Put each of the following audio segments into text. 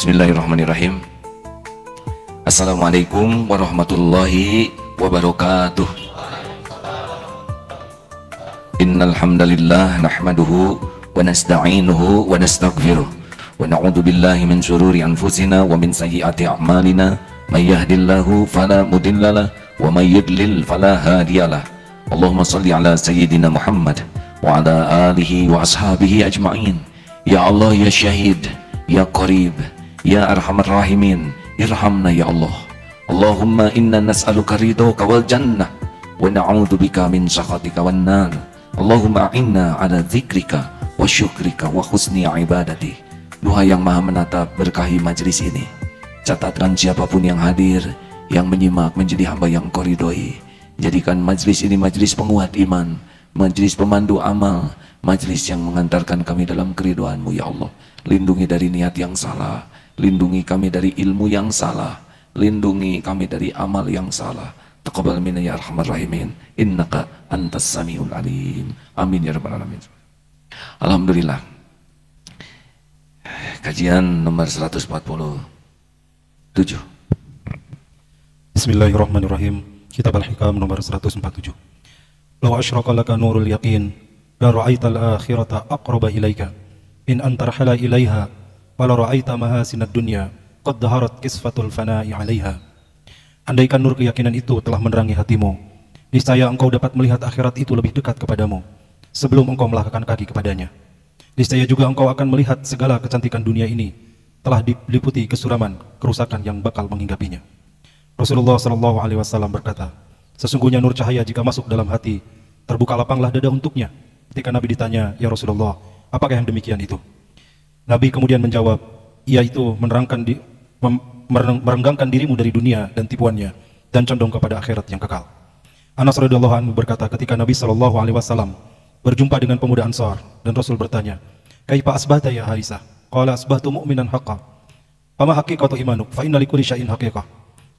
Bismillahirrahmanirrahim. Assalamualaikum warahmatullahi wabarakatuh. Innal hamdalillah nahmaduhu wa nasta'inuhu wa nastaghfiruh wa na'udzu billahi min shururi anfusina wa min sayyiati a'malina may yahdihillahu fala mudhillalah wa may yudlil fala hadiyalah. Allahumma shalli ala sayyidina Muhammad wa ala alihi wa ashabihi ajma'in. Ya Allah ya Syahid, ya Qarib, Ya Arhamar Rahimin, irhamna ya Allah. Allahumma inna nas'aluka ridhoka wal jannah wa na'udzubika min sakhatika wan nar. Allahumma inna ala dzikrika wa syukrika wa husni ibadati. Tuhan yang maha menatap berkahi majlis ini. Catatkan siapapun yang hadir, yang menyimak menjadi hamba yang koridoi. Jadikan majlis ini majlis penguat iman, majlis pemandu amal, majlis yang mengantarkan kami dalam keriduanmu ya Allah. Lindungi dari niat yang salah, Lindungi kami dari ilmu yang salah. Lindungi kami dari amal yang salah. Taqabbal minna ya arhamar rahimin. Innaka antas samiul alim. Amin ya rabbal alamin. Alhamdulillah. Kajian nomor 147. Bismillahirrahmanirrahim. Kitab Al-Hikam nomor 147. Law asyraka laka nurul yaqin la ra'aital akhirata aqraba ilaika in antarhala ilaiha wala ra'aita mahasinad dunya qad daharat kisfatul fana'i 'alaiha andaikan nur keyakinan itu telah menerangi hatimu niscaya engkau dapat melihat akhirat itu lebih dekat kepadamu sebelum engkau melangkahkan kaki kepadanya niscaya juga engkau akan melihat segala kecantikan dunia ini telah diliputi kesuraman kerusakan yang bakal menghinggapinya Rasulullah Shallallahu alaihi wasallam berkata sesungguhnya nur cahaya jika masuk dalam hati terbuka lapanglah dada untuknya ketika Nabi ditanya ya Rasulullah apakah yang demikian itu Nabi kemudian menjawab, yaitu menerangkan di, mem, merenggangkan dirimu dari dunia dan tipuannya dan condong kepada akhirat yang kekal. Anas radhiyallahu anhu berkata ketika Nabi Shallallahu alaihi wasallam berjumpa dengan pemuda Ansar dan Rasul bertanya, "Kaifa asbahta ya Harisah?" Qala asbahtu mu'minan haqqan. Fama haqiqatu imanuk fa inna likulli syai'in haqiqah.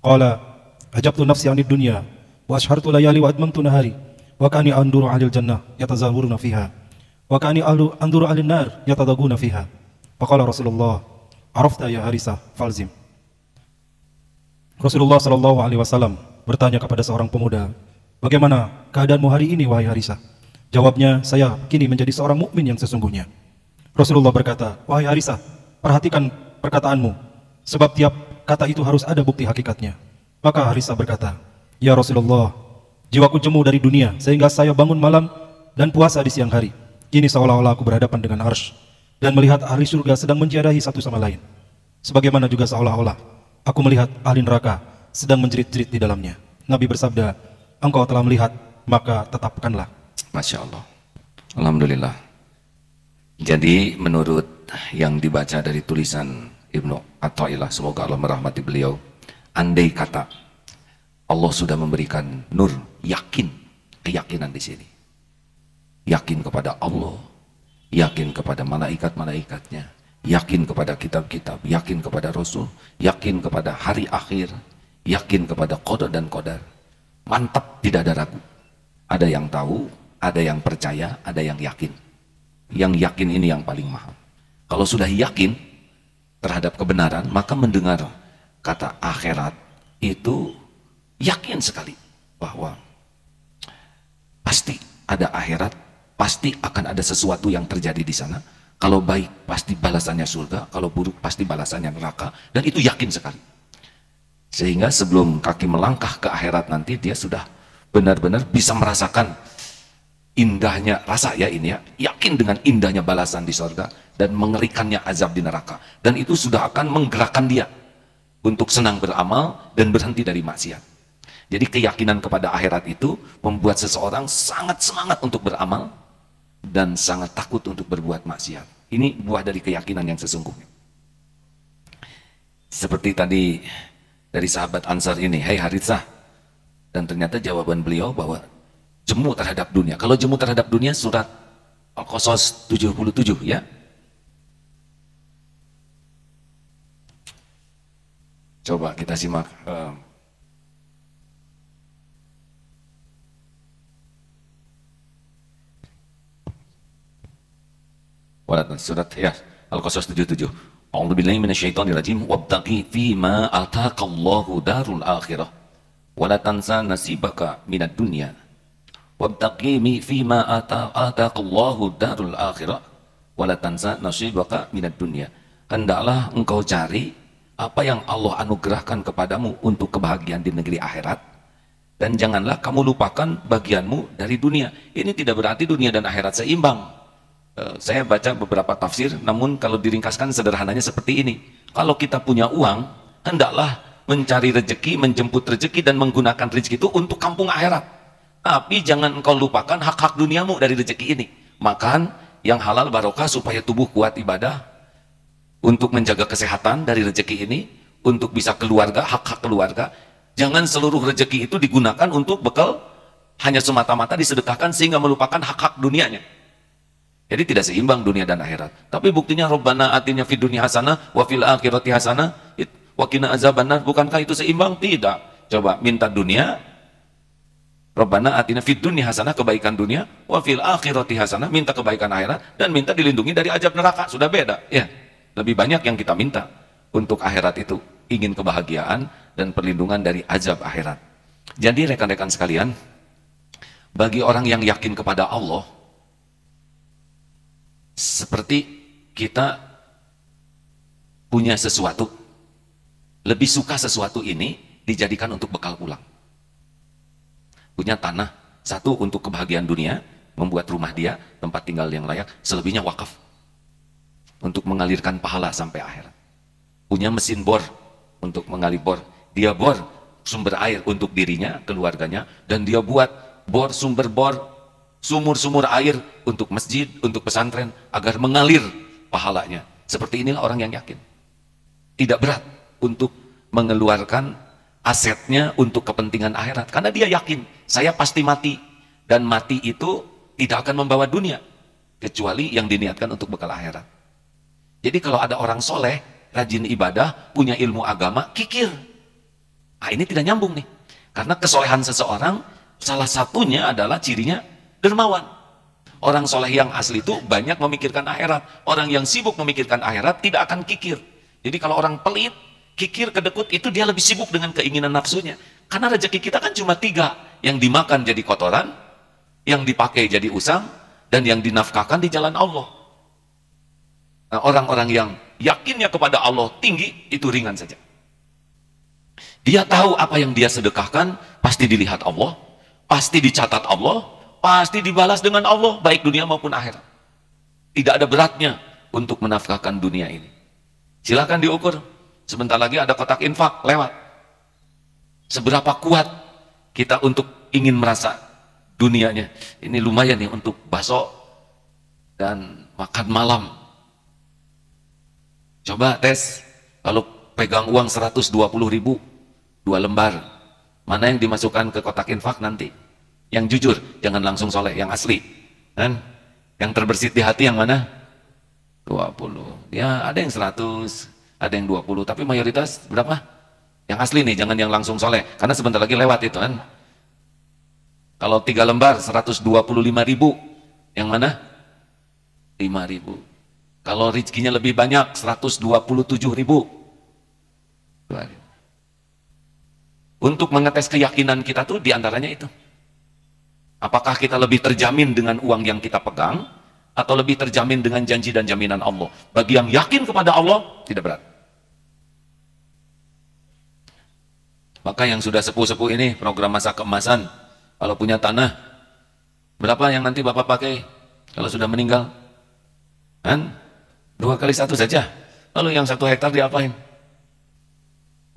Qala ajabtu nafsi 'anid dunya wa ashartu layali wa admamtu nahari wa kani anduru 'alil jannah yatazawwaruna fiha wa kani anduru 'alin nar yatadaguna fiha. Faqala Rasulullah, "Arafta ya Harisa, falzim." Rasulullah Shallallahu alaihi wasallam bertanya kepada seorang pemuda, "Bagaimana keadaanmu hari ini wahai Harisa?" Jawabnya, "Saya kini menjadi seorang mukmin yang sesungguhnya." Rasulullah berkata, "Wahai Harisa, perhatikan perkataanmu, sebab tiap kata itu harus ada bukti hakikatnya." Maka Harisa berkata, "Ya Rasulullah, jiwaku jemu dari dunia sehingga saya bangun malam dan puasa di siang hari. Kini seolah-olah aku berhadapan dengan arsy." dan melihat ahli surga sedang menjadahi satu sama lain. Sebagaimana juga seolah-olah aku melihat ahli neraka sedang menjerit-jerit di dalamnya. Nabi bersabda, engkau telah melihat, maka tetapkanlah. Masya Allah. Alhamdulillah. Jadi menurut yang dibaca dari tulisan Ibnu Atta'ilah, semoga Allah merahmati beliau, andai kata Allah sudah memberikan nur, yakin, keyakinan di sini. Yakin kepada Allah, yakin kepada malaikat-malaikatnya, yakin kepada kitab-kitab, yakin kepada rasul, yakin kepada hari akhir, yakin kepada kodar dan kodar. Mantap, tidak ada ragu. Ada yang tahu, ada yang percaya, ada yang yakin. Yang yakin ini yang paling mahal. Kalau sudah yakin terhadap kebenaran, maka mendengar kata akhirat itu yakin sekali bahwa pasti ada akhirat pasti akan ada sesuatu yang terjadi di sana. Kalau baik pasti balasannya surga, kalau buruk pasti balasannya neraka dan itu yakin sekali. Sehingga sebelum kaki melangkah ke akhirat nanti dia sudah benar-benar bisa merasakan indahnya rasa ya ini ya, yakin dengan indahnya balasan di surga dan mengerikannya azab di neraka dan itu sudah akan menggerakkan dia untuk senang beramal dan berhenti dari maksiat. Jadi keyakinan kepada akhirat itu membuat seseorang sangat semangat untuk beramal dan sangat takut untuk berbuat maksiat. Ini buah dari keyakinan yang sesungguhnya. Seperti tadi dari sahabat Ansar ini, Hai hey Harithah. Dan ternyata jawaban beliau bahwa jemu terhadap dunia. Kalau jemu terhadap dunia surat Al-Qasas 77 ya. Coba kita simak um, wala surat ya Al-Qasas 77. A'udzu billahi minasyaitonir rajim wabtaqi fi ma Allahu darul akhirah wala tansa nasibaka minad dunya wabtaqi fi ma Allahu darul akhirah wala tansa nasibaka minad dunya hendaklah engkau cari apa yang Allah anugerahkan kepadamu untuk kebahagiaan di negeri akhirat dan janganlah kamu lupakan bagianmu dari dunia ini tidak berarti dunia dan akhirat seimbang Eh, saya baca beberapa tafsir, namun kalau diringkaskan sederhananya seperti ini. Kalau kita punya uang, hendaklah mencari rezeki, menjemput rezeki dan menggunakan rezeki itu untuk kampung akhirat. Tapi jangan engkau lupakan hak-hak duniamu dari rezeki ini. Makan yang halal barokah supaya tubuh kuat ibadah, untuk menjaga kesehatan dari rezeki ini, untuk bisa keluarga, hak-hak keluarga. Jangan seluruh rezeki itu digunakan untuk bekal hanya semata-mata disedekahkan sehingga melupakan hak-hak dunianya. Jadi tidak seimbang dunia dan akhirat. Tapi buktinya Rabbana atinya fid dunia hasanah wa fil akhirati hasanah wa qina azabannar. Bukankah itu seimbang? Tidak. Coba minta dunia Rabbana atina fid dunia hasanah kebaikan dunia wa fil akhirati hasanah minta kebaikan akhirat dan minta dilindungi dari azab neraka. Sudah beda, ya. Lebih banyak yang kita minta untuk akhirat itu. Ingin kebahagiaan dan perlindungan dari azab akhirat. Jadi rekan-rekan sekalian, bagi orang yang yakin kepada Allah, seperti kita punya sesuatu, lebih suka sesuatu ini dijadikan untuk bekal pulang. Punya tanah, satu untuk kebahagiaan dunia, membuat rumah dia, tempat tinggal yang layak, selebihnya wakaf. Untuk mengalirkan pahala sampai akhir Punya mesin bor, untuk mengalir bor. Dia bor sumber air untuk dirinya, keluarganya, dan dia buat bor sumber bor sumur-sumur air untuk masjid, untuk pesantren, agar mengalir pahalanya. Seperti inilah orang yang yakin. Tidak berat untuk mengeluarkan asetnya untuk kepentingan akhirat. Karena dia yakin, saya pasti mati. Dan mati itu tidak akan membawa dunia. Kecuali yang diniatkan untuk bekal akhirat. Jadi kalau ada orang soleh, rajin ibadah, punya ilmu agama, kikir. Nah, ini tidak nyambung nih. Karena kesolehan seseorang, salah satunya adalah cirinya dermawan. Orang soleh yang asli itu banyak memikirkan akhirat. Orang yang sibuk memikirkan akhirat tidak akan kikir. Jadi kalau orang pelit, kikir, kedekut, itu dia lebih sibuk dengan keinginan nafsunya. Karena rezeki kita kan cuma tiga. Yang dimakan jadi kotoran, yang dipakai jadi usang, dan yang dinafkahkan di jalan Allah. Nah, orang-orang yang yakinnya kepada Allah tinggi, itu ringan saja. Dia tahu apa yang dia sedekahkan, pasti dilihat Allah, pasti dicatat Allah, pasti dibalas dengan Allah baik dunia maupun akhirat. Tidak ada beratnya untuk menafkahkan dunia ini. Silahkan diukur. Sebentar lagi ada kotak infak lewat. Seberapa kuat kita untuk ingin merasa dunianya. Ini lumayan ya untuk baso dan makan malam. Coba tes. Kalau pegang uang 120 ribu, dua lembar. Mana yang dimasukkan ke kotak infak nanti? yang jujur, jangan langsung soleh, yang asli. Kan? Yang terbersih di hati yang mana? 20. Ya, ada yang 100, ada yang 20, tapi mayoritas berapa? Yang asli nih, jangan yang langsung soleh, karena sebentar lagi lewat itu kan. Kalau tiga lembar 125 ribu, yang mana? 5 ribu. Kalau rezekinya lebih banyak 127 ribu. Untuk mengetes keyakinan kita tuh diantaranya itu. Apakah kita lebih terjamin dengan uang yang kita pegang atau lebih terjamin dengan janji dan jaminan Allah? Bagi yang yakin kepada Allah tidak berat. Maka yang sudah sepuh-sepuh ini program masa keemasan, kalau punya tanah, berapa yang nanti Bapak pakai kalau sudah meninggal? Kan? Dua kali satu saja. Lalu yang satu hektar diapain?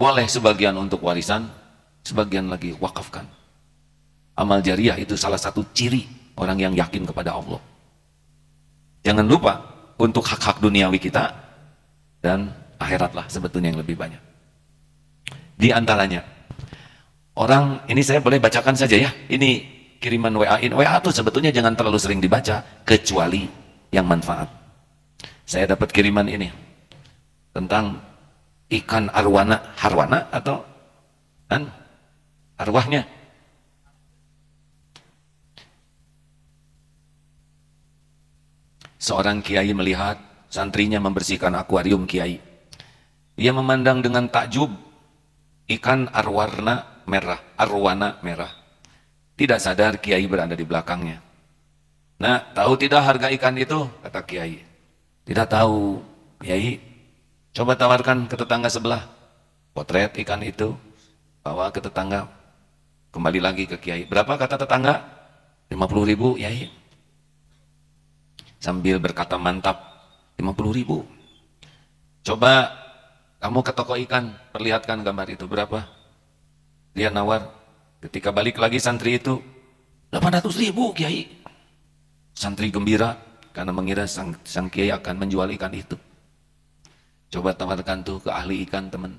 Boleh sebagian untuk warisan, sebagian lagi wakafkan. Amal jariah itu salah satu ciri orang yang yakin kepada Allah. Jangan lupa untuk hak-hak duniawi kita dan akhiratlah sebetulnya yang lebih banyak. Di antaranya, orang ini saya boleh bacakan saja ya. Ini kiriman WA. In WA itu sebetulnya jangan terlalu sering dibaca kecuali yang manfaat. Saya dapat kiriman ini tentang ikan arwana, harwana atau kan arwahnya Seorang kiai melihat santrinya membersihkan akuarium kiai. Ia memandang dengan takjub ikan arwarna merah, arwana merah. Tidak sadar kiai berada di belakangnya. Nah, tahu tidak harga ikan itu? Kata kiai. Tidak tahu, kiai. Coba tawarkan ke tetangga sebelah. Potret ikan itu, bawa ke tetangga. Kembali lagi ke kiai. Berapa kata tetangga? 50 ribu, kiai sambil berkata mantap 50 ribu coba kamu ke toko ikan perlihatkan gambar itu berapa dia nawar ketika balik lagi santri itu 800 ribu kiai santri gembira karena mengira sang, sang kiai akan menjual ikan itu coba tawarkan tuh ke ahli ikan teman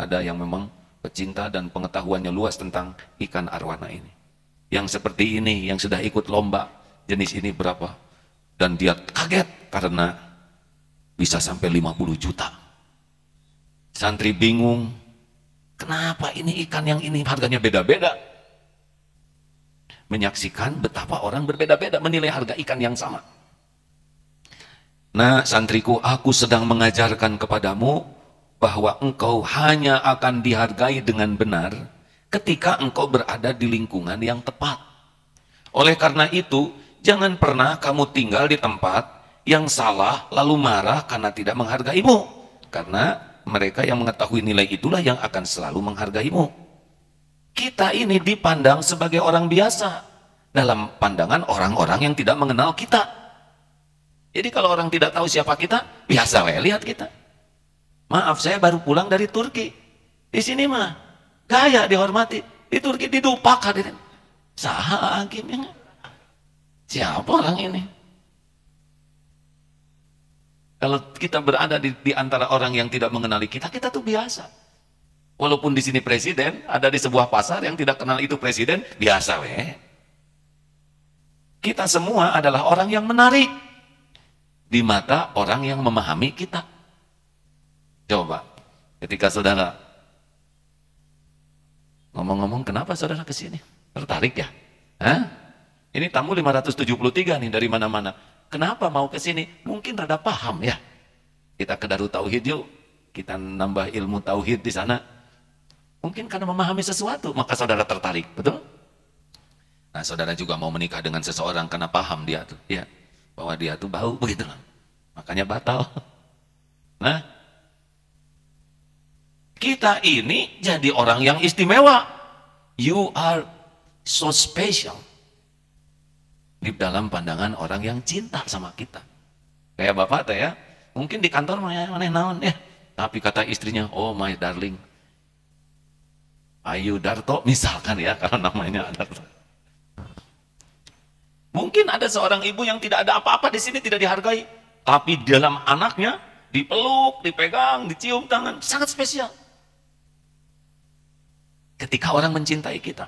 ada yang memang pecinta dan pengetahuannya luas tentang ikan arwana ini yang seperti ini yang sudah ikut lomba jenis ini berapa dan dia kaget karena bisa sampai 50 juta. Santri bingung, kenapa ini ikan yang ini harganya beda-beda? Menyaksikan betapa orang berbeda-beda menilai harga ikan yang sama. Nah, santriku, aku sedang mengajarkan kepadamu bahwa engkau hanya akan dihargai dengan benar ketika engkau berada di lingkungan yang tepat. Oleh karena itu, jangan pernah kamu tinggal di tempat yang salah lalu marah karena tidak menghargaimu. Karena mereka yang mengetahui nilai itulah yang akan selalu menghargaimu. Kita ini dipandang sebagai orang biasa dalam pandangan orang-orang yang tidak mengenal kita. Jadi kalau orang tidak tahu siapa kita, biasa lah lihat kita. Maaf, saya baru pulang dari Turki. Di sini mah, gaya dihormati. Di Turki didupak hadirin. Saha ya Siapa orang ini? Kalau kita berada di, di antara orang yang tidak mengenali kita, kita tuh biasa. Walaupun di sini presiden, ada di sebuah pasar yang tidak kenal itu presiden, biasa weh. Kita semua adalah orang yang menarik di mata orang yang memahami kita. Coba, ketika saudara ngomong-ngomong, kenapa saudara ke sini? Tertarik ya? Hah? Ini tamu 573 nih dari mana-mana. Kenapa mau ke sini? Mungkin rada paham ya. Kita ke Darut Tauhid yuk. Kita nambah ilmu Tauhid di sana. Mungkin karena memahami sesuatu, maka saudara tertarik, betul? Nah, saudara juga mau menikah dengan seseorang karena paham dia tuh, ya, bahwa dia tuh bau begitu lah. Makanya batal. Nah, kita ini jadi orang yang istimewa. You are so special di dalam pandangan orang yang cinta sama kita. Kayak bapak teh ya, mungkin di kantor mana naon ya, tapi kata istrinya, oh my darling, Ayu Darto misalkan ya, karena namanya Darto. Mungkin ada seorang ibu yang tidak ada apa-apa di sini tidak dihargai, tapi di dalam anaknya dipeluk, dipegang, dicium tangan, sangat spesial. Ketika orang mencintai kita.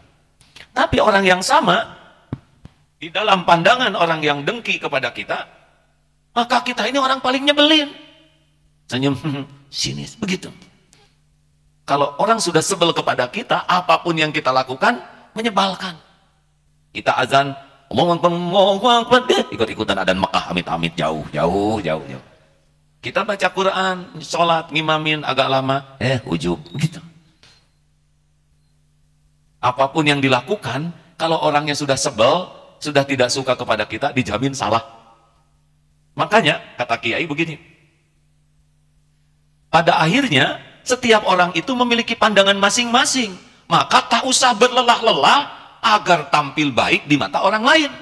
Tapi orang yang sama di dalam pandangan orang yang dengki kepada kita, maka kita ini orang paling nyebelin. Senyum sinis begitu. Kalau orang sudah sebel kepada kita, apapun yang kita lakukan menyebalkan. Kita azan, ikut-ikutan adan Mekah, amit-amit jauh, jauh, jauh, jauh. Kita baca Quran, sholat, ngimamin agak lama, eh ujub, gitu. Apapun yang dilakukan, kalau orangnya sudah sebel, sudah tidak suka kepada kita, dijamin salah. Makanya, kata Kiai begini, pada akhirnya setiap orang itu memiliki pandangan masing-masing. Maka tak usah berlelah-lelah agar tampil baik di mata orang lain.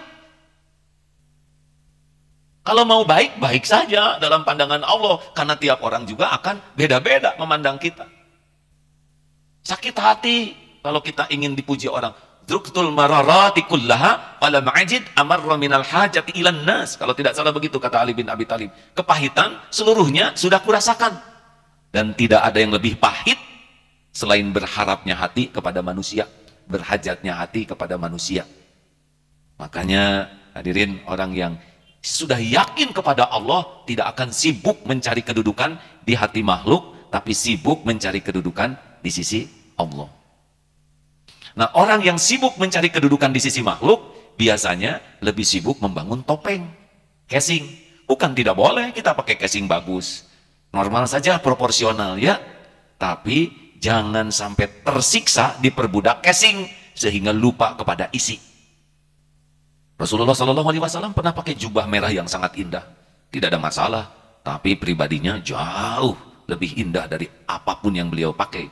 Kalau mau baik, baik saja dalam pandangan Allah. Karena tiap orang juga akan beda-beda memandang kita. Sakit hati kalau kita ingin dipuji orang. Druktul mararati kullaha pada ajid amarra minal hajati ilan nas. Kalau tidak salah begitu kata Ali bin Abi Talib Kepahitan seluruhnya sudah kurasakan. Dan tidak ada yang lebih pahit selain berharapnya hati kepada manusia. Berhajatnya hati kepada manusia. Makanya hadirin orang yang sudah yakin kepada Allah tidak akan sibuk mencari kedudukan di hati makhluk tapi sibuk mencari kedudukan di sisi Allah. Nah, orang yang sibuk mencari kedudukan di sisi makhluk, biasanya lebih sibuk membangun topeng, casing. Bukan tidak boleh kita pakai casing bagus. Normal saja, proporsional ya. Tapi jangan sampai tersiksa diperbudak casing sehingga lupa kepada isi. Rasulullah Shallallahu Alaihi Wasallam pernah pakai jubah merah yang sangat indah, tidak ada masalah. Tapi pribadinya jauh lebih indah dari apapun yang beliau pakai.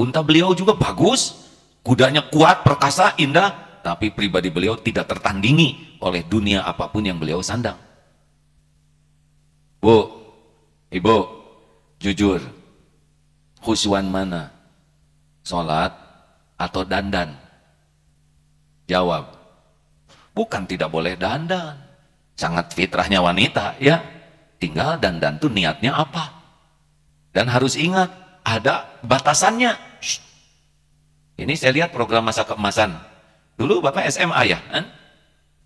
Unta beliau juga bagus, Kudanya kuat, perkasa, indah, tapi pribadi beliau tidak tertandingi oleh dunia apapun yang beliau sandang. Bu, ibu, jujur, khusyuan mana? Sholat atau dandan? Jawab, bukan tidak boleh dandan. Sangat fitrahnya wanita, ya. Tinggal dandan tuh niatnya apa? Dan harus ingat, ada batasannya. Shh ini saya lihat program masa keemasan. Dulu Bapak SMA ya, kan?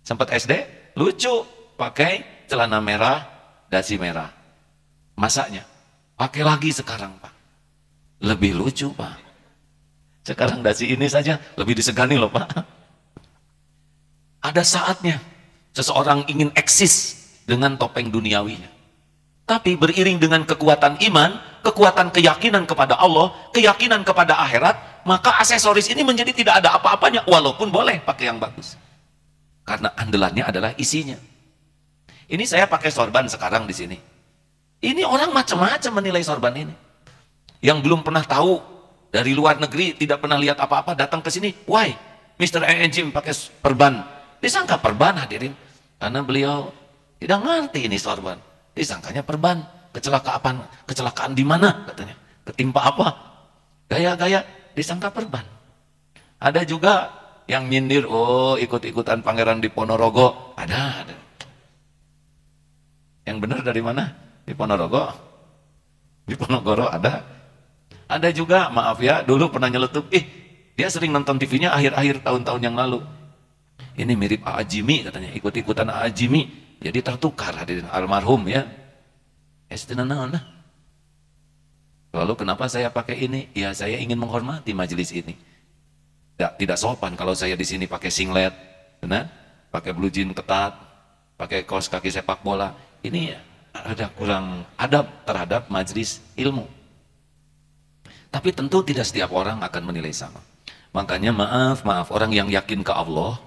Sempat SD, lucu pakai celana merah, dasi merah. Masaknya, pakai lagi sekarang Pak. Lebih lucu Pak. Sekarang dasi ini saja lebih disegani loh Pak. Ada saatnya seseorang ingin eksis dengan topeng duniawinya. Tapi beriring dengan kekuatan iman, kekuatan keyakinan kepada Allah, keyakinan kepada akhirat, maka aksesoris ini menjadi tidak ada apa-apanya walaupun boleh pakai yang bagus karena andalannya adalah isinya ini saya pakai sorban sekarang di sini ini orang macam-macam menilai sorban ini yang belum pernah tahu dari luar negeri tidak pernah lihat apa-apa datang ke sini why Mr. E. pakai perban disangka perban hadirin karena beliau tidak ngerti ini sorban disangkanya perban kecelakaan kecelakaan di mana katanya ketimpa apa gaya-gaya disangka perban. Ada juga yang nyindir, oh ikut-ikutan pangeran di Ponorogo. Ada, ada. Yang benar dari mana? Di Ponorogo? Di Ponorogo ada. Ada juga, maaf ya, dulu pernah nyeletuk, ih dia sering nonton TV-nya akhir-akhir tahun-tahun yang lalu. Ini mirip Ajimi Jimmy katanya, ikut-ikutan Ajimi Jimmy. Jadi tertukar hadirin almarhum ya. Estina Nana Lalu kenapa saya pakai ini? Ya saya ingin menghormati majelis ini. Tidak, tidak sopan kalau saya di sini pakai singlet, benar? Pakai blue jean ketat, pakai kaos kaki sepak bola. Ini ada kurang adab terhadap majelis ilmu. Tapi tentu tidak setiap orang akan menilai sama. Makanya maaf, maaf orang yang yakin ke Allah,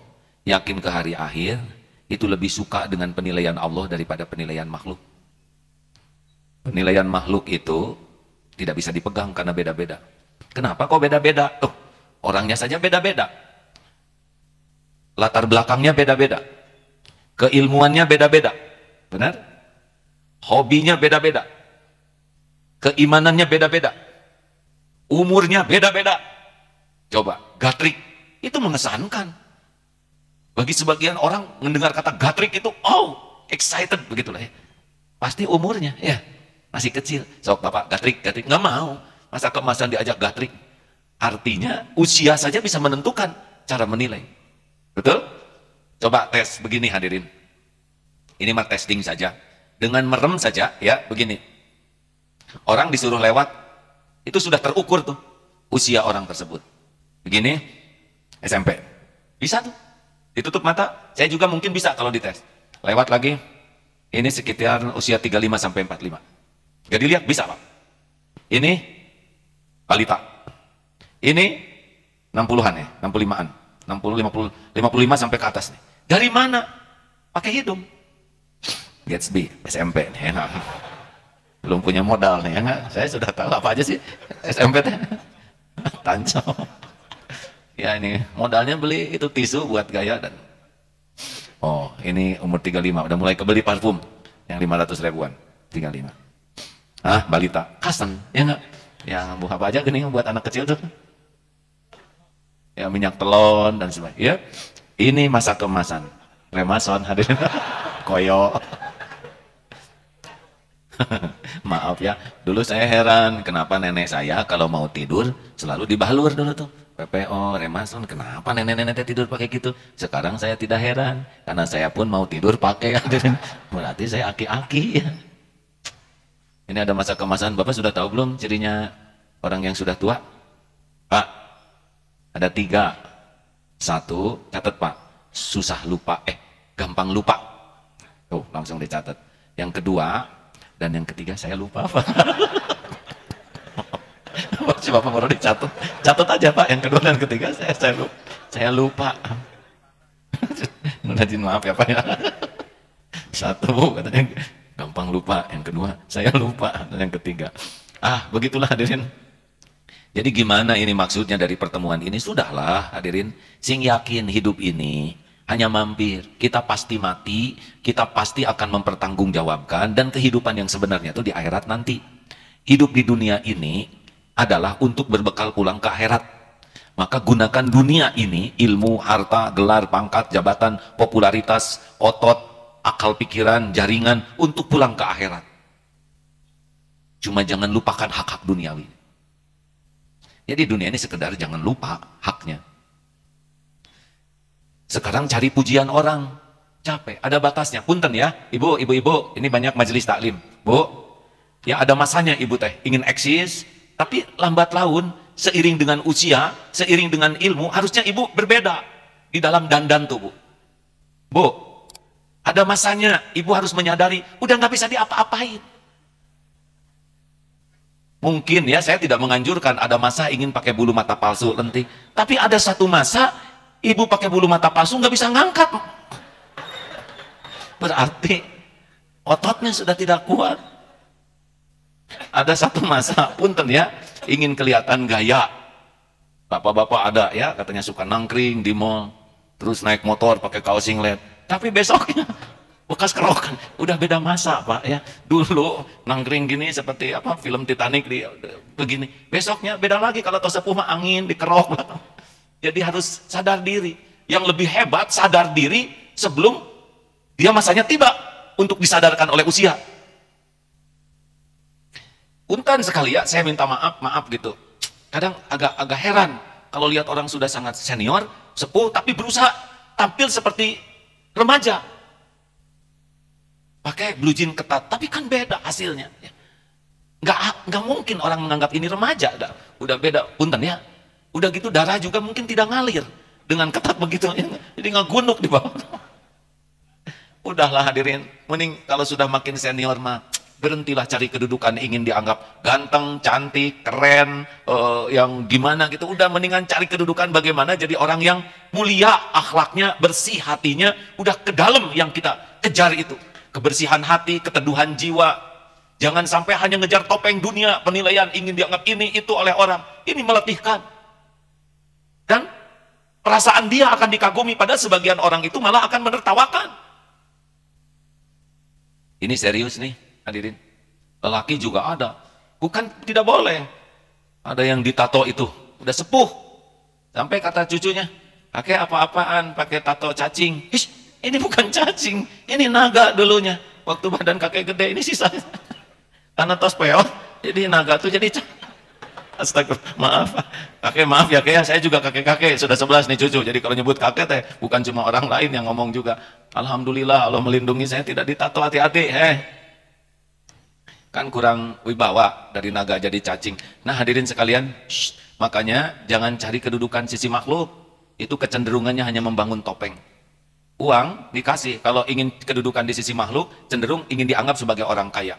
yakin ke hari akhir, itu lebih suka dengan penilaian Allah daripada penilaian makhluk. Penilaian makhluk itu tidak bisa dipegang karena beda-beda. Kenapa kok beda-beda? Oh, orangnya saja beda-beda. Latar belakangnya beda-beda. Keilmuannya beda-beda. Benar? Hobinya beda-beda. Keimanannya beda-beda. Umurnya beda-beda. Coba, gatrik. Itu mengesankan. Bagi sebagian orang mendengar kata gatrik itu, oh, excited begitulah ya. Pasti umurnya, ya. Masih kecil. Sok bapak gatrik, gatrik. Nggak mau. Masa kemasan diajak gatrik? Artinya usia saja bisa menentukan cara menilai. Betul? Coba tes begini hadirin. Ini mah testing saja. Dengan merem saja ya begini. Orang disuruh lewat, itu sudah terukur tuh usia orang tersebut. Begini, SMP. Bisa tuh. Ditutup mata, saya juga mungkin bisa kalau dites. Lewat lagi, ini sekitar usia 35 sampai 45. Jadi lihat bisa Pak. Ini balita. Ini 60-an ya, 65-an. 60, 50, 55 sampai ke atas nih. Dari mana? Pakai hidung. Gatsby, SMP nih enak. Ya Belum punya modal nih, ya enggak? Saya sudah tahu apa aja sih SMP teh. Tanco. Ya ini, modalnya beli itu tisu buat gaya dan Oh, ini umur 35 udah mulai kebeli parfum yang 500 ribuan. 35. Ah balita. Custom, hmm. ya enggak? ya buah apa aja gini buat anak kecil tuh. Ya minyak telon dan sebagainya. Ya, ini masa kemasan. Remason hadirin. Koyo. Maaf ya, dulu saya heran kenapa nenek saya kalau mau tidur selalu dibalur dulu tuh. PPO, Remason, kenapa nenek-nenek tidur pakai gitu? Sekarang saya tidak heran, karena saya pun mau tidur pakai. Berarti saya aki-aki ya. Ini ada masa kemasan. Bapak sudah tahu belum cirinya orang yang sudah tua? Pak, ada tiga. Satu, catat Pak. Susah lupa. Eh, gampang lupa. Tuh, langsung dicatat. Yang kedua, dan yang ketiga saya lupa Pak. si Bapak baru dicatat. Catat aja Pak, yang kedua dan ketiga saya, saya lupa. Saya lupa. Nunajin maaf ya Pak ya. Satu, katanya lupa, yang kedua saya lupa, yang ketiga. Ah, begitulah hadirin. Jadi gimana ini maksudnya dari pertemuan ini? Sudahlah hadirin, sing yakin hidup ini hanya mampir. Kita pasti mati, kita pasti akan mempertanggungjawabkan dan kehidupan yang sebenarnya itu di akhirat nanti. Hidup di dunia ini adalah untuk berbekal pulang ke akhirat. Maka gunakan dunia ini, ilmu, harta, gelar, pangkat, jabatan, popularitas, otot, akal pikiran, jaringan untuk pulang ke akhirat. Cuma jangan lupakan hak-hak duniawi. Jadi dunia ini sekedar jangan lupa haknya. Sekarang cari pujian orang, capek, ada batasnya. Punten ya, ibu, ibu, ibu, ini banyak majelis taklim. Bu, ya ada masanya ibu teh, ingin eksis, tapi lambat laun, seiring dengan usia, seiring dengan ilmu, harusnya ibu berbeda di dalam dandan tubuh. Bu, ada masanya ibu harus menyadari, udah nggak bisa diapa-apain. Mungkin ya, saya tidak menganjurkan ada masa ingin pakai bulu mata palsu, lentik. Tapi ada satu masa, ibu pakai bulu mata palsu nggak bisa ngangkat. Berarti ototnya sudah tidak kuat. Ada satu masa, punten ya, ingin kelihatan gaya. Bapak-bapak ada ya, katanya suka nangkring di mall, terus naik motor pakai kaos singlet tapi besoknya bekas kerokan udah beda masa pak ya dulu nangkring gini seperti apa film Titanic di begini besoknya beda lagi kalau tos sepuh mah angin dikerok jadi harus sadar diri yang lebih hebat sadar diri sebelum dia masanya tiba untuk disadarkan oleh usia Untan sekali ya saya minta maaf maaf gitu kadang agak agak heran kalau lihat orang sudah sangat senior sepuh tapi berusaha tampil seperti remaja. Pakai blue jean ketat, tapi kan beda hasilnya. Ya. Nggak, nggak mungkin orang menganggap ini remaja. Udah, udah beda, punten ya. Udah gitu darah juga mungkin tidak ngalir. Dengan ketat begitu, ya. jadi nggak gunuk di bawah. Udahlah hadirin, mending kalau sudah makin senior mah berhentilah cari kedudukan ingin dianggap ganteng, cantik, keren, uh, yang gimana gitu. Udah mendingan cari kedudukan bagaimana jadi orang yang mulia, akhlaknya, bersih hatinya, udah ke dalam yang kita kejar itu. Kebersihan hati, keteduhan jiwa. Jangan sampai hanya ngejar topeng dunia, penilaian ingin dianggap ini itu oleh orang. Ini meletihkan. Dan perasaan dia akan dikagumi pada sebagian orang itu malah akan menertawakan. Ini serius nih. Hadirin, lelaki juga ada. Bukan tidak boleh. Ada yang ditato itu, udah sepuh. Sampai kata cucunya, pakai apa-apaan, pakai tato cacing. Hish, ini bukan cacing, ini naga dulunya. Waktu badan kakek gede ini sisa. Karena tos peot, jadi naga tuh jadi Astagfirullah, maaf. Kakek maaf ya, kakek. saya juga kakek-kakek, sudah sebelas nih cucu. Jadi kalau nyebut kakek teh bukan cuma orang lain yang ngomong juga. Alhamdulillah Allah melindungi saya tidak ditato hati-hati. Eh, kan kurang wibawa dari naga jadi cacing. Nah hadirin sekalian, shh, makanya jangan cari kedudukan sisi makhluk. Itu kecenderungannya hanya membangun topeng. Uang dikasih, kalau ingin kedudukan di sisi makhluk, cenderung ingin dianggap sebagai orang kaya.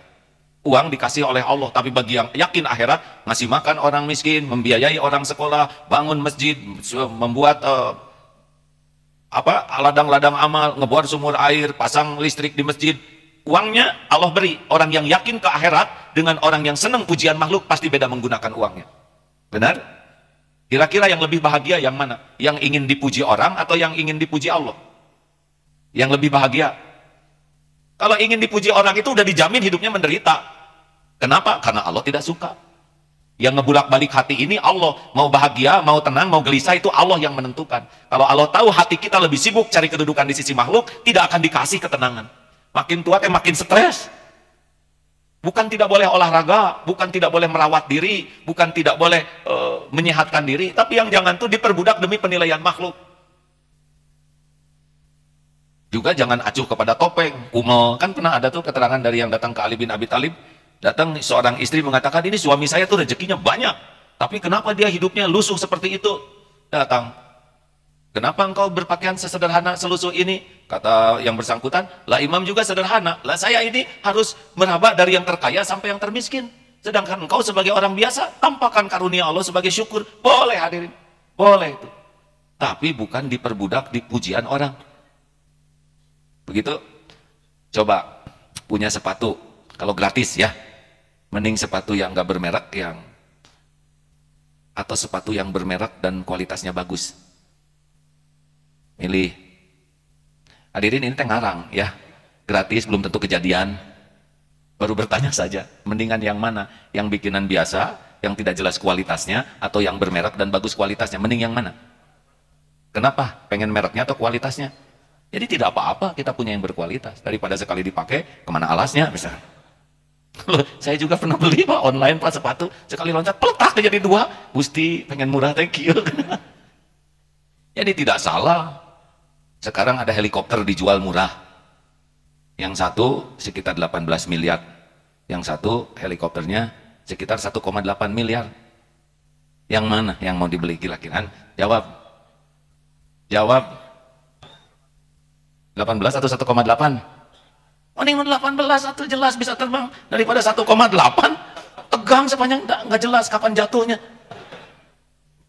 Uang dikasih oleh Allah, tapi bagi yang yakin akhirat, ngasih makan orang miskin, membiayai orang sekolah, bangun masjid, membuat uh, apa ladang-ladang amal, ngebuat sumur air, pasang listrik di masjid, uangnya Allah beri. Orang yang yakin ke akhirat dengan orang yang senang pujian makhluk pasti beda menggunakan uangnya. Benar? Kira-kira yang lebih bahagia yang mana? Yang ingin dipuji orang atau yang ingin dipuji Allah? Yang lebih bahagia. Kalau ingin dipuji orang itu udah dijamin hidupnya menderita. Kenapa? Karena Allah tidak suka. Yang ngebulak-balik hati ini Allah. Mau bahagia, mau tenang, mau gelisah itu Allah yang menentukan. Kalau Allah tahu hati kita lebih sibuk cari kedudukan di sisi makhluk, tidak akan dikasih ketenangan. Makin tua teh makin stres. Bukan tidak boleh olahraga, bukan tidak boleh merawat diri, bukan tidak boleh e, menyehatkan diri, tapi yang jangan tuh diperbudak demi penilaian makhluk. Juga jangan acuh kepada topeng, kumel. Kan pernah ada tuh keterangan dari yang datang ke Ali bin Abi Talib, datang seorang istri mengatakan, ini suami saya tuh rezekinya banyak, tapi kenapa dia hidupnya lusuh seperti itu? Datang, Kenapa engkau berpakaian sesederhana selusuh ini? Kata yang bersangkutan, lah imam juga sederhana. Lah saya ini harus meraba dari yang terkaya sampai yang termiskin. Sedangkan engkau sebagai orang biasa, tampakkan karunia Allah sebagai syukur. Boleh hadirin, boleh itu. Tapi bukan diperbudak di pujian orang. Begitu? Coba punya sepatu, kalau gratis ya. Mending sepatu yang gak bermerek, yang atau sepatu yang bermerek dan kualitasnya bagus milih. Hadirin ini tengarang ya. Gratis belum tentu kejadian. Baru bertanya saja, mendingan yang mana? Yang bikinan biasa, yang tidak jelas kualitasnya, atau yang bermerek dan bagus kualitasnya? Mending yang mana? Kenapa? Pengen mereknya atau kualitasnya? Jadi tidak apa-apa kita punya yang berkualitas. Daripada sekali dipakai, kemana alasnya misalnya. saya juga pernah beli pak online pak sepatu sekali loncat peletak jadi dua gusti pengen murah thank you jadi tidak salah sekarang ada helikopter dijual murah. Yang satu sekitar 18 miliar. Yang satu helikopternya sekitar 1,8 miliar. Yang mana yang mau dibeli kira kira Jawab. Jawab. 18 atau 1,8? Mending 18 atau jelas bisa terbang daripada 1,8 tegang sepanjang nggak jelas kapan jatuhnya.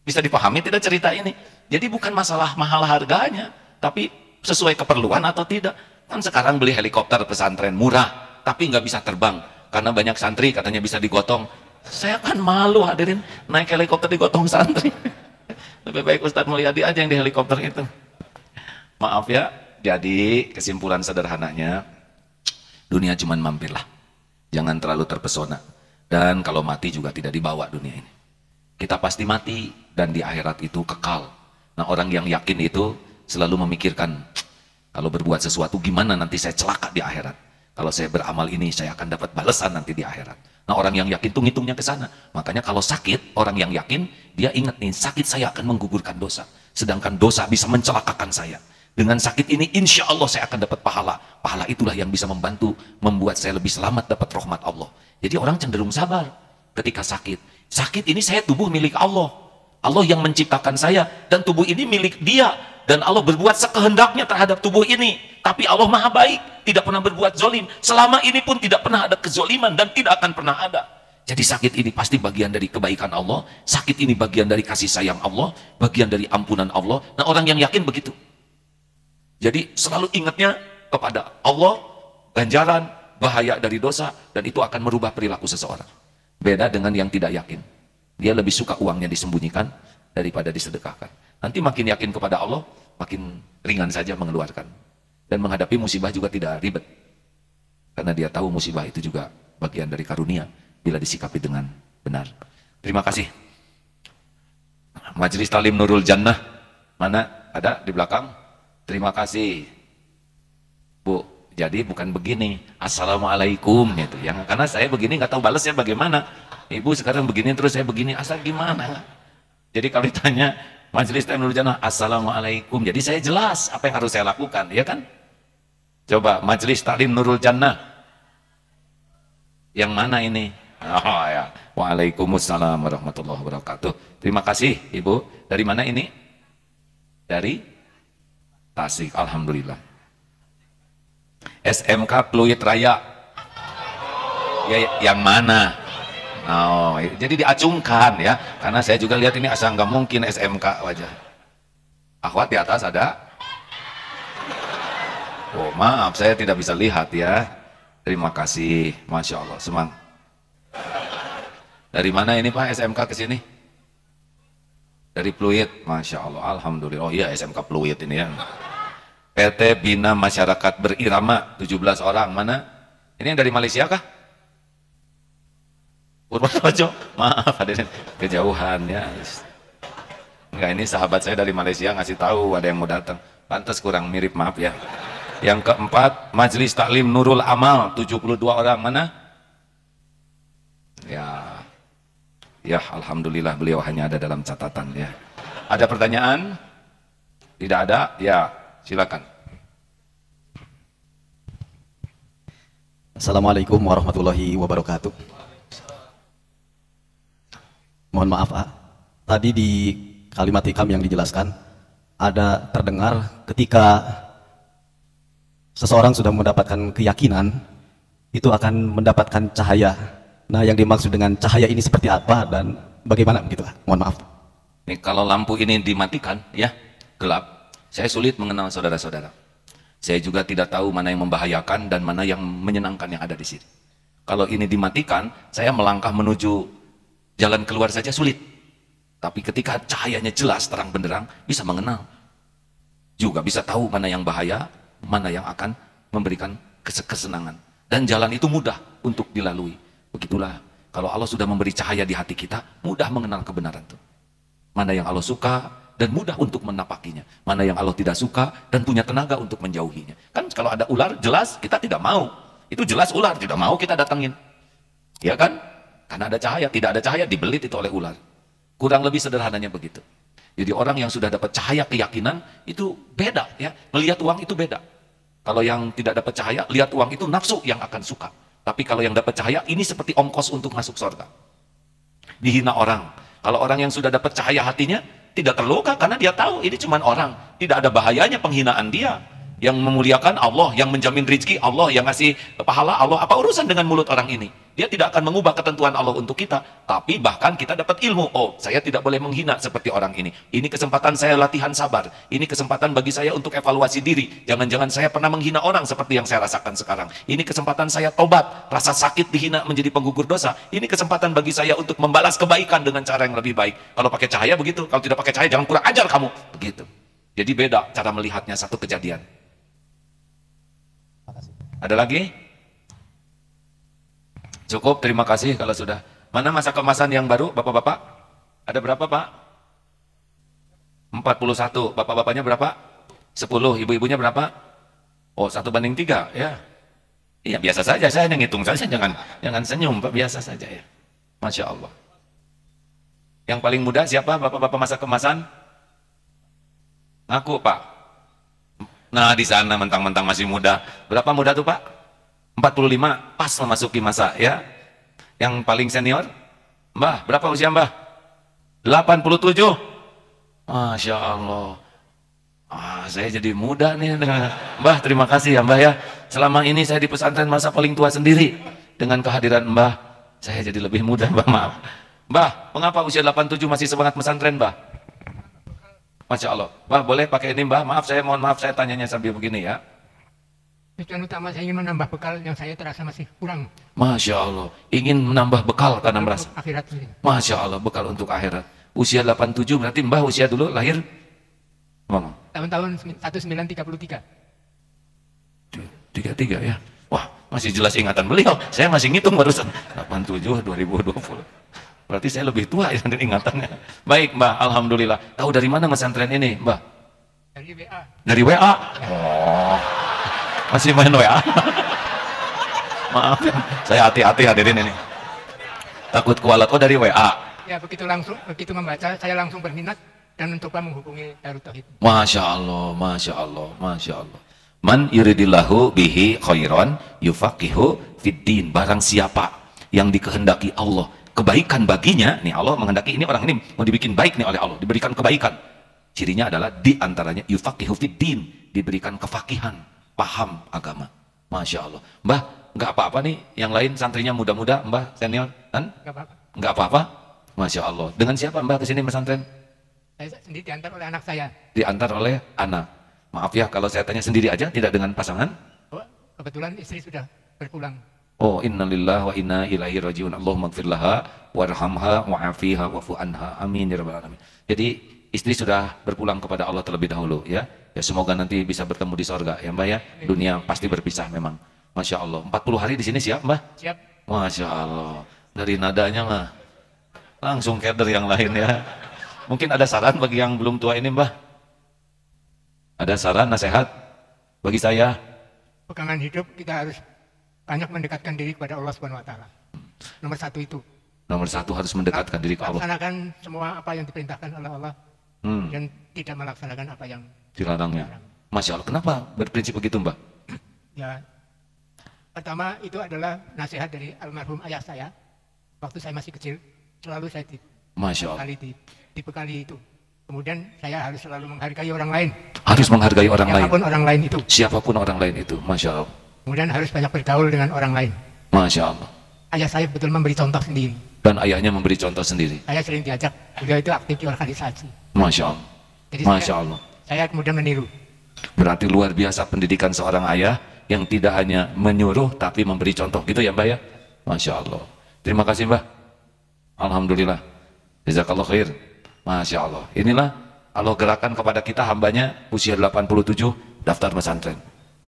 Bisa dipahami tidak cerita ini? Jadi bukan masalah mahal harganya, tapi sesuai keperluan atau tidak. Kan sekarang beli helikopter pesantren murah, tapi nggak bisa terbang. Karena banyak santri katanya bisa digotong. Saya kan malu hadirin naik helikopter digotong santri. Lebih baik Ustadz Mulyadi aja yang di helikopter itu. Maaf ya, jadi kesimpulan sederhananya, dunia cuman mampirlah. Jangan terlalu terpesona. Dan kalau mati juga tidak dibawa dunia ini. Kita pasti mati dan di akhirat itu kekal. Nah orang yang yakin itu selalu memikirkan kalau berbuat sesuatu gimana nanti saya celaka di akhirat. Kalau saya beramal ini saya akan dapat balasan nanti di akhirat. Nah orang yang yakin tuh ngitungnya ke sana. Makanya kalau sakit orang yang yakin dia ingat nih sakit saya akan menggugurkan dosa. Sedangkan dosa bisa mencelakakan saya. Dengan sakit ini insya Allah saya akan dapat pahala. Pahala itulah yang bisa membantu membuat saya lebih selamat dapat rahmat Allah. Jadi orang cenderung sabar ketika sakit. Sakit ini saya tubuh milik Allah. Allah yang menciptakan saya dan tubuh ini milik dia. Dan Allah berbuat sekehendaknya terhadap tubuh ini. Tapi Allah maha baik, tidak pernah berbuat zolim. Selama ini pun tidak pernah ada kezoliman dan tidak akan pernah ada. Jadi sakit ini pasti bagian dari kebaikan Allah, sakit ini bagian dari kasih sayang Allah, bagian dari ampunan Allah. Nah orang yang yakin begitu. Jadi selalu ingatnya kepada Allah, ganjaran, bahaya dari dosa, dan itu akan merubah perilaku seseorang. Beda dengan yang tidak yakin. Dia lebih suka uangnya disembunyikan daripada disedekahkan. Nanti makin yakin kepada Allah, makin ringan saja mengeluarkan. Dan menghadapi musibah juga tidak ribet. Karena dia tahu musibah itu juga bagian dari karunia bila disikapi dengan benar. Terima kasih. Majelis Talim Nurul Jannah. Mana? Ada di belakang? Terima kasih. Bu, jadi bukan begini. Assalamualaikum gitu. Yang karena saya begini nggak tahu balasnya bagaimana. Ibu sekarang begini terus saya begini. Asal gimana? Jadi kalau ditanya Majelis Taimul Jannah, Assalamualaikum. Jadi saya jelas apa yang harus saya lakukan, ya kan? Coba majelis taklim Nurul Jannah. Yang mana ini? Oh ya. Waalaikumsalam warahmatullahi wabarakatuh. Terima kasih, Ibu. Dari mana ini? Dari Tasik, alhamdulillah. SMK Pluit Raya. Ya, ya yang mana? Oh, jadi diacungkan ya. Karena saya juga lihat ini asal nggak mungkin SMK wajah. Akhwat di atas ada? Oh, maaf saya tidak bisa lihat ya. Terima kasih. Masya Allah, semang. Dari mana ini Pak SMK ke sini? Dari Pluit, Masya Allah, Alhamdulillah. Oh iya SMK Pluit ini ya. PT Bina Masyarakat Berirama, 17 orang, mana? Ini yang dari Malaysia kah? Purworejo maaf hadirin kejauhan ya enggak ini sahabat saya dari Malaysia ngasih tahu ada yang mau datang pantas kurang mirip maaf ya yang keempat Majelis Taklim Nurul Amal 72 orang mana ya ya Alhamdulillah beliau hanya ada dalam catatan ya ada pertanyaan tidak ada ya silakan Assalamualaikum warahmatullahi wabarakatuh Mohon maaf, Pak. Tadi di kalimat ikam yang dijelaskan, ada terdengar ketika seseorang sudah mendapatkan keyakinan, itu akan mendapatkan cahaya. Nah, yang dimaksud dengan cahaya ini seperti apa dan bagaimana begitu, ah Mohon maaf. ini kalau lampu ini dimatikan, ya, gelap. Saya sulit mengenal saudara-saudara. Saya juga tidak tahu mana yang membahayakan dan mana yang menyenangkan yang ada di sini. Kalau ini dimatikan, saya melangkah menuju Jalan keluar saja sulit. Tapi ketika cahayanya jelas, terang benderang, bisa mengenal. Juga bisa tahu mana yang bahaya, mana yang akan memberikan kesenangan. Dan jalan itu mudah untuk dilalui. Begitulah, kalau Allah sudah memberi cahaya di hati kita, mudah mengenal kebenaran itu. Mana yang Allah suka, dan mudah untuk menapakinya. Mana yang Allah tidak suka, dan punya tenaga untuk menjauhinya. Kan kalau ada ular, jelas kita tidak mau. Itu jelas ular, tidak mau kita datangin. Ya kan? Karena ada cahaya, tidak ada cahaya dibelit itu oleh ular. Kurang lebih sederhananya begitu. Jadi orang yang sudah dapat cahaya keyakinan itu beda ya. Melihat uang itu beda. Kalau yang tidak dapat cahaya, lihat uang itu nafsu yang akan suka. Tapi kalau yang dapat cahaya, ini seperti ongkos untuk masuk surga. Dihina orang. Kalau orang yang sudah dapat cahaya hatinya, tidak terluka karena dia tahu ini cuma orang. Tidak ada bahayanya penghinaan dia. Yang memuliakan Allah, yang menjamin rezeki Allah, yang ngasih pahala Allah. Apa urusan dengan mulut orang ini? Dia tidak akan mengubah ketentuan Allah untuk kita, tapi bahkan kita dapat ilmu. Oh, saya tidak boleh menghina seperti orang ini. Ini kesempatan saya latihan sabar. Ini kesempatan bagi saya untuk evaluasi diri. Jangan-jangan saya pernah menghina orang seperti yang saya rasakan sekarang. Ini kesempatan saya tobat. Rasa sakit dihina menjadi penggugur dosa. Ini kesempatan bagi saya untuk membalas kebaikan dengan cara yang lebih baik. Kalau pakai cahaya begitu, kalau tidak pakai cahaya jangan kurang ajar kamu. Begitu. Jadi beda cara melihatnya satu kejadian. Ada lagi? Cukup, terima kasih kalau sudah. Mana masa kemasan yang baru, Bapak-Bapak? Ada berapa, Pak? 41. Bapak-bapaknya berapa? 10. Ibu-ibunya berapa? Oh, satu banding tiga, ya. Iya, biasa saja. Saya hanya ngitung saja, jangan jangan senyum, Pak. Biasa saja, ya. Masya Allah. Yang paling muda siapa, Bapak-Bapak masa kemasan? Aku Pak. Nah, di sana mentang-mentang masih muda. Berapa muda tuh, Pak? 45 pas memasuki masa ya. Yang paling senior, Mbah, berapa usia Mbah? 87. Masya Allah. Ah, saya jadi muda nih dengan Mbah, terima kasih ya Mbah ya. Selama ini saya di pesantren masa paling tua sendiri. Dengan kehadiran Mbah, saya jadi lebih muda, Mbah, maaf. Mbah, mengapa usia 87 masih semangat pesantren, Mbah? Masya Allah. Mbah, boleh pakai ini, Mbah? Maaf, saya mohon maaf, saya tanyanya sambil begini ya tujuan utama saya ingin menambah bekal yang saya terasa masih kurang. Masya Allah, ingin menambah bekal karena merasa. Akhirat. Masya Allah, bekal untuk akhirat. Usia 87 berarti mbah usia dulu lahir? Mama. Tahun-tahun 1933. 33 ya? Wah, masih jelas ingatan beliau. Saya masih ngitung barusan. 87, 2020. Berarti saya lebih tua ya dari ingatannya. Baik mbah, Alhamdulillah. Tahu dari mana pesantren ini mbah? Dari WA. Dari WA? Ya. Oh. Masih main WA. Maaf ya. saya hati-hati hadirin ini. Takut kualat, oh dari WA. Ya begitu langsung, begitu membaca, saya langsung berminat dan mencoba menghubungi Darut Tauhid. Masya Allah, Masya Allah, Masya Allah. Man yuridillahu bihi khairan yufakihu fiddin. Barang siapa yang dikehendaki Allah kebaikan baginya, nih Allah menghendaki ini orang ini mau dibikin baik nih oleh Allah, diberikan kebaikan. Cirinya adalah diantaranya antaranya yufaqihu fiddin, diberikan kefakihan paham agama. Masya Allah. Mbah, nggak apa-apa nih yang lain santrinya muda-muda, Mbah senior, kan? Nggak apa-apa. Masya Allah. Dengan siapa Mbah ke kesini pesantren? Saya sendiri diantar oleh anak saya. Diantar oleh anak. Maaf ya kalau saya tanya sendiri aja, tidak dengan pasangan? Oh, kebetulan istri sudah berpulang. Oh innalillah wa inna ilahi rajiun. Allahumma gfirlaha warhamha wa'afiha wa'fu anha. Amin ya Jadi istri sudah berpulang kepada Allah terlebih dahulu ya. Ya semoga nanti bisa bertemu di sorga ya Mbak ya. Dunia pasti berpisah memang. Masya Allah. 40 hari di sini siap Mbak? Siap. Masya Allah. Dari nadanya mah langsung keder yang lain ya. Mungkin ada saran bagi yang belum tua ini Mbak? Ada saran, nasihat bagi saya? Pegangan hidup kita harus banyak mendekatkan diri kepada Allah Subhanahu Wa Taala. Nomor satu itu. Nomor satu harus mendekatkan diri ke Allah. Laksanakan semua apa yang diperintahkan oleh Allah hmm. dan tidak melaksanakan apa yang dilarangnya. Dilarang. Masya Allah, kenapa berprinsip begitu Mbak? Ya, pertama itu adalah nasihat dari almarhum ayah saya. Waktu saya masih kecil, selalu saya di, Masya Allah. Di, dibekali itu. Kemudian saya harus selalu menghargai orang lain. Harus menghargai orang Siapapun lain. Siapapun orang lain itu. Siapapun orang lain itu, Masya Allah. Kemudian harus banyak bergaul dengan orang lain. Masya Allah. Ayah saya betul memberi contoh sendiri. Dan ayahnya memberi contoh sendiri. Saya sering diajak, beliau itu aktif di organisasi. Masya Allah. Jadi Masya Allah. Saya, saya kemudian meniru. Berarti luar biasa pendidikan seorang ayah yang tidak hanya menyuruh tapi memberi contoh gitu ya Mbak ya. Masya Allah. Terima kasih Mbak. Alhamdulillah. Jazakallah khair. Masya Allah. Inilah Allah gerakan kepada kita hambanya usia 87 daftar pesantren.